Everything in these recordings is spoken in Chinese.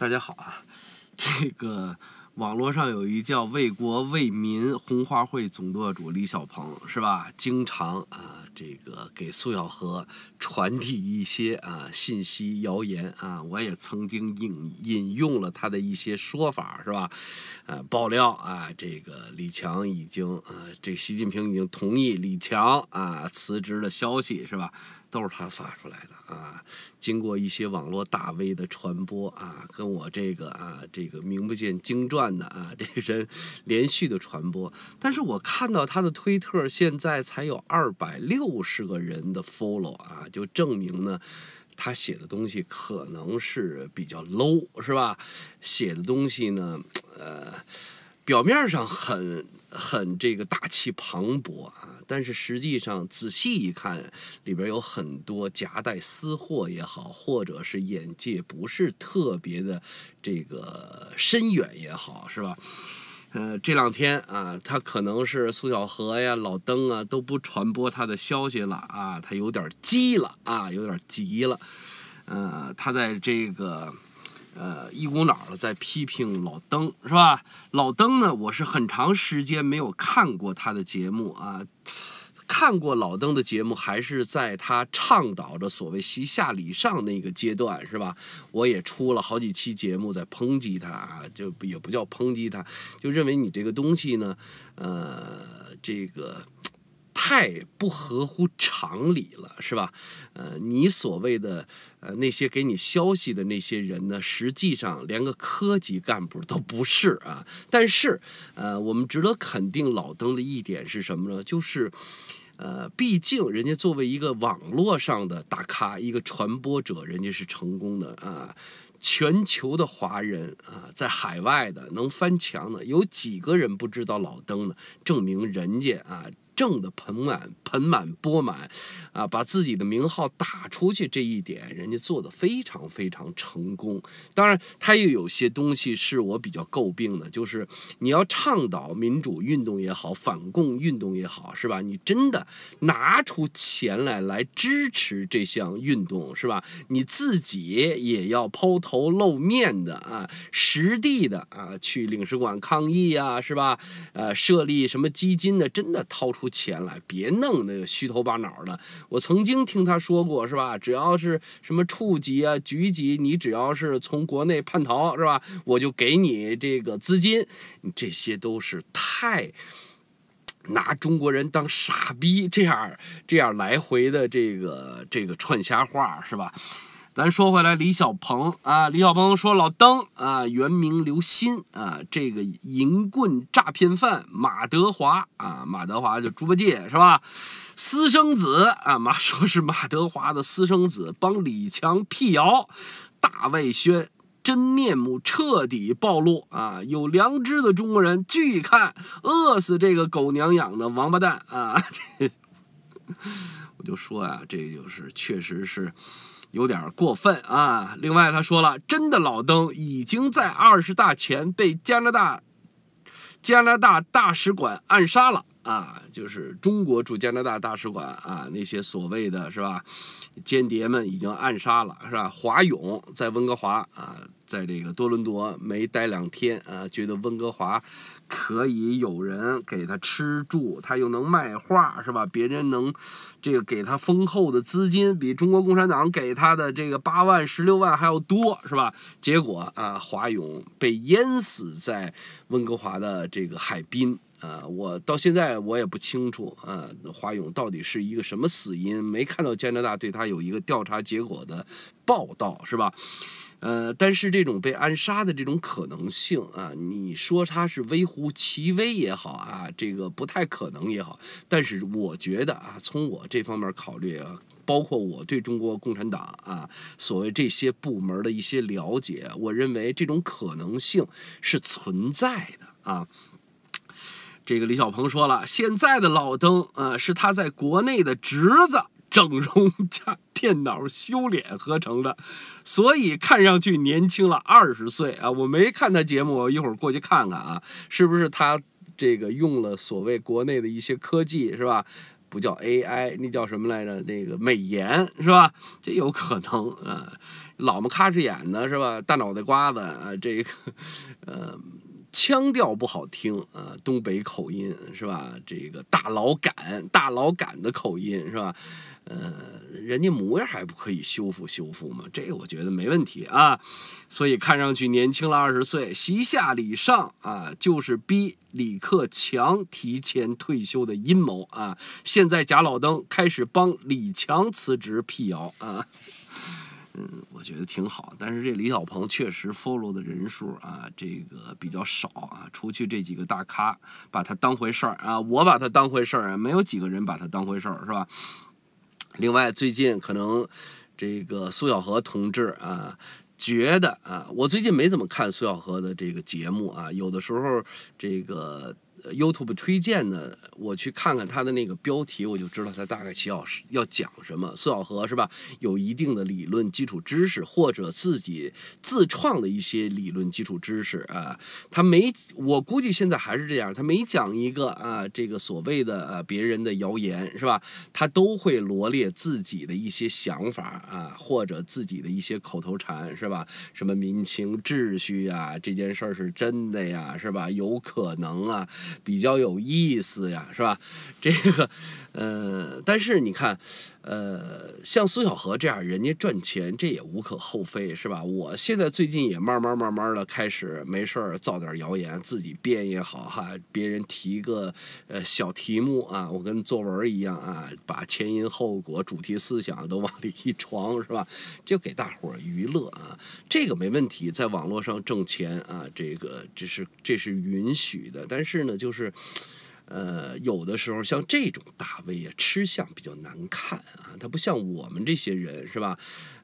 大家好啊，这个网络上有一叫为国为民红花会总舵主李小鹏是吧？经常啊，这个给苏小河传递一些啊信息谣言啊，我也曾经引引用了他的一些说法是吧？呃，爆料啊，这个李强已经呃，这习近平已经同意李强啊辞职的消息是吧？都是他发出来的啊，经过一些网络大 V 的传播啊，跟我这个啊，这个名不见经传的啊，这个人连续的传播，但是我看到他的推特现在才有二百六十个人的 follow 啊，就证明呢，他写的东西可能是比较 low 是吧？写的东西呢，呃。表面上很很这个大气磅礴啊，但是实际上仔细一看，里边有很多夹带私货也好，或者是眼界不是特别的这个深远也好，是吧？呃，这两天啊，他可能是苏小荷呀、老登啊都不传播他的消息了啊，他有点急了啊，有点急了，呃，他在这个。呃，一股脑儿的在批评老登，是吧？老登呢，我是很长时间没有看过他的节目啊。看过老登的节目，还是在他倡导着所谓“习下礼上”那个阶段是吧？我也出了好几期节目在抨击他啊，就也不叫抨击他，就认为你这个东西呢，呃，这个。太不合乎常理了，是吧？呃，你所谓的呃那些给你消息的那些人呢，实际上连个科级干部都不是啊。但是，呃，我们值得肯定老登的一点是什么呢？就是，呃，毕竟人家作为一个网络上的大咖，一个传播者，人家是成功的啊。全球的华人啊，在海外的能翻墙的，有几个人不知道老登呢？证明人家啊。挣得盆满盆满钵满，啊，把自己的名号打出去这一点，人家做得非常非常成功。当然，他也有些东西是我比较诟病的，就是你要倡导民主运动也好，反共运动也好，是吧？你真的拿出钱来来支持这项运动，是吧？你自己也要抛头露面的啊，实地的啊，去领事馆抗议啊，是吧？呃，设立什么基金的，真的掏出。钱来，别弄那个虚头巴脑的。我曾经听他说过，是吧？只要是什么处级啊、局级，你只要是从国内叛逃，是吧？我就给你这个资金。这些都是太拿中国人当傻逼，这样这样来回的这个这个串瞎话，是吧？咱说回来，李小鹏啊，李小鹏说老登啊，原名刘鑫啊，这个淫棍诈骗犯马德华啊，马德华就猪八戒是吧？私生子啊，马说是马德华的私生子，帮李强辟谣，大外宣真面目彻底暴露啊！有良知的中国人，拒看饿死这个狗娘养的王八蛋啊！这 我就说啊，这就是确实是。有点过分啊！另外，他说了，真的，老登已经在二十大前被加拿大加拿大大使馆暗杀了。啊，就是中国驻加拿大大使馆啊，那些所谓的是吧，间谍们已经暗杀了是吧？华勇在温哥华啊，在这个多伦多没待两天啊，觉得温哥华可以有人给他吃住，他又能卖画是吧？别人能这个给他丰厚的资金，比中国共产党给他的这个八万、十六万还要多是吧？结果啊，华勇被淹死在温哥华的这个海滨。啊，我到现在我也不清楚啊，华勇到底是一个什么死因？没看到加拿大对他有一个调查结果的报道，是吧？呃，但是这种被暗杀的这种可能性啊，你说他是微乎其微也好啊，这个不太可能也好，但是我觉得啊，从我这方面考虑啊，包括我对中国共产党啊所谓这些部门的一些了解，我认为这种可能性是存在的啊。这个李小鹏说了，现在的老登呃，是他在国内的侄子，整容加电脑修脸合成的，所以看上去年轻了二十岁啊。我没看他节目，我一会儿过去看看啊，是不是他这个用了所谓国内的一些科技，是吧？不叫 AI，那叫什么来着？那个美颜，是吧？这有可能啊，老么咔哧眼呢，是吧？大脑袋瓜子啊，这个，嗯。腔调不好听，啊，东北口音是吧？这个大老赶大老赶的口音是吧？呃，人家模样还不可以修复修复吗？这个我觉得没问题啊。所以看上去年轻了二十岁，席下李上啊，就是逼李克强提前退休的阴谋啊。现在贾老登开始帮李强辞职辟谣啊。嗯，我觉得挺好，但是这李小鹏确实 follow 的人数啊，这个比较少啊，除去这几个大咖把他当回事儿啊，我把他当回事儿啊，没有几个人把他当回事儿，是吧？另外，最近可能这个苏小荷同志啊，觉得啊，我最近没怎么看苏小荷的这个节目啊，有的时候这个。YouTube 推荐的，我去看看他的那个标题，我就知道他大概几要要讲什么。苏小河是吧？有一定的理论基础知识，或者自己自创的一些理论基础知识啊。他没，我估计现在还是这样。他没讲一个啊，这个所谓的别人的谣言是吧，他都会罗列自己的一些想法啊，或者自己的一些口头禅是吧？什么民情秩序啊，这件事是真的呀是吧？有可能啊。比较有意思呀，是吧？这个，呃，但是你看，呃，像苏小荷这样，人家赚钱这也无可厚非，是吧？我现在最近也慢慢慢慢的开始没事儿造点谣言，自己编也好哈，别人提个呃小题目啊，我跟作文一样啊，把前因后果、主题思想都往里一装，是吧？就给大伙儿娱乐啊，这个没问题，在网络上挣钱啊，这个这是这是允许的，但是呢。就是，呃，有的时候像这种大 V 啊，吃相比较难看啊，他不像我们这些人，是吧？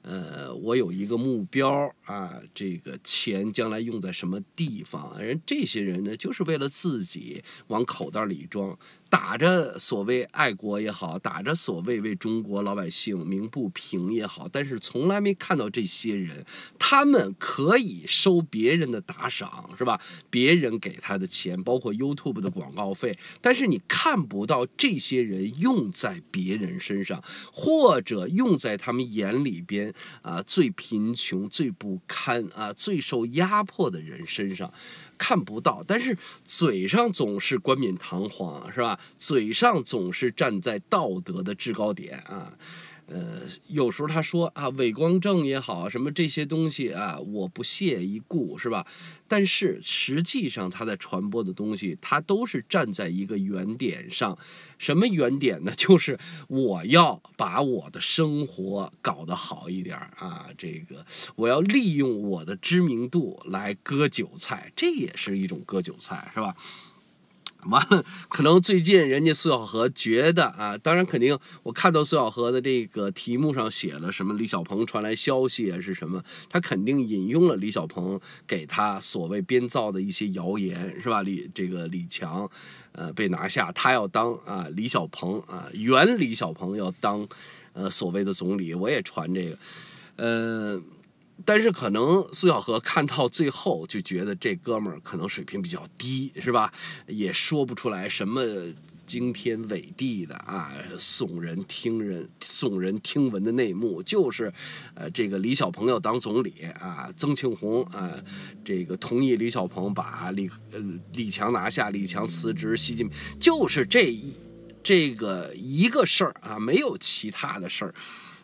呃，我有一个目标啊，这个钱将来用在什么地方？人这些人呢，就是为了自己往口袋里装，打着所谓爱国也好，打着所谓为中国老百姓鸣不平也好，但是从来没看到这些人，他们可以收别人的打赏，是吧？别人给他的钱，包括 YouTube 的广告费，但是你看不到这些人用在别人身上，或者用在他们眼里边。啊，最贫穷、最不堪啊，最受压迫的人身上看不到，但是嘴上总是冠冕堂皇，是吧？嘴上总是站在道德的制高点啊。呃，有时候他说啊，伪光正也好，什么这些东西啊，我不屑一顾，是吧？但是实际上他在传播的东西，他都是站在一个原点上，什么原点呢？就是我要把我的生活搞得好一点啊，这个我要利用我的知名度来割韭菜，这也是一种割韭菜，是吧？完了，可能最近人家苏小荷觉得啊，当然肯定我看到苏小荷的这个题目上写了什么李小鹏传来消息啊是什么，他肯定引用了李小鹏给他所谓编造的一些谣言是吧？李这个李强，呃，被拿下，他要当啊李小鹏啊原李小鹏要当，呃所谓的总理，我也传这个，呃。但是可能苏小荷看到最后就觉得这哥们儿可能水平比较低，是吧？也说不出来什么惊天伟地的啊，耸人听人、耸人听闻的内幕，就是，呃，这个李小鹏要当总理啊，曾庆红啊，这个同意李小鹏把李呃李强拿下，李强辞职，习近平就是这一这个一个事儿啊，没有其他的事儿。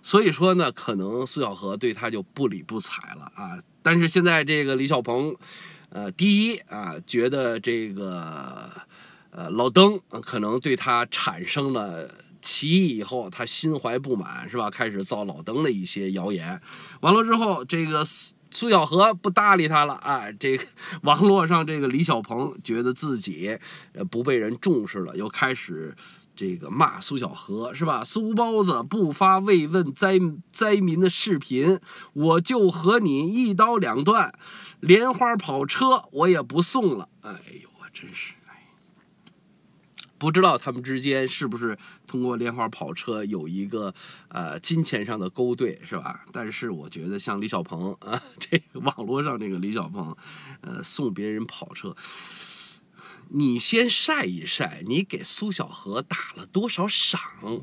所以说呢，可能苏小荷对他就不理不睬了啊。但是现在这个李小鹏，呃，第一啊，觉得这个呃老登可能对他产生了歧义以后，他心怀不满是吧？开始造老登的一些谣言。完了之后，这个苏苏小荷不搭理他了啊。这个网络上这个李小鹏觉得自己呃不被人重视了，又开始。这个骂苏小河是吧？苏包子不发慰问灾灾民的视频，我就和你一刀两断，莲花跑车我也不送了。哎呦，我真是不知道他们之间是不是通过莲花跑车有一个呃金钱上的勾兑是吧？但是我觉得像李小鹏啊，这个网络上这个李小鹏，呃，送别人跑车。你先晒一晒，你给苏小荷打了多少赏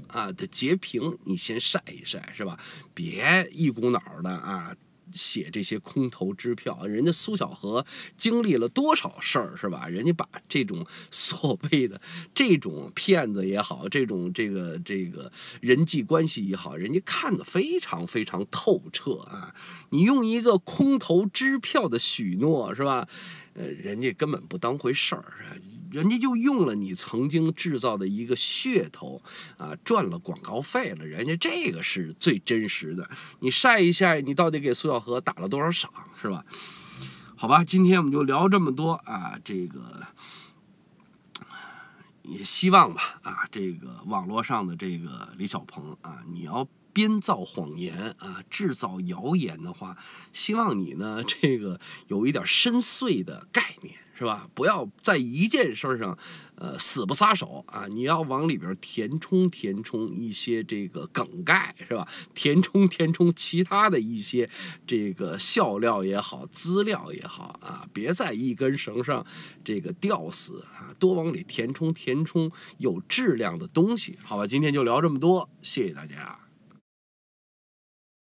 啊的截屏，你先晒一晒是吧？别一股脑的啊，写这些空头支票。人家苏小荷经历了多少事儿是吧？人家把这种所谓的这种骗子也好，这种这个这个人际关系也好，人家看得非常非常透彻啊。你用一个空头支票的许诺是吧？呃，人家根本不当回事儿，人家就用了你曾经制造的一个噱头，啊，赚了广告费了，人家这个是最真实的。你晒一下，你到底给苏小荷打了多少赏，是吧？好吧，今天我们就聊这么多啊，这个也希望吧啊，这个网络上的这个李小鹏啊，你要。编造谎言啊，制造谣言的话，希望你呢这个有一点深邃的概念是吧？不要在一件事上，呃死不撒手啊！你要往里边填充填充一些这个梗概是吧？填充填充其他的一些这个笑料也好，资料也好啊！别在一根绳上这个吊死啊！多往里填充填充有质量的东西，好吧？今天就聊这么多，谢谢大家。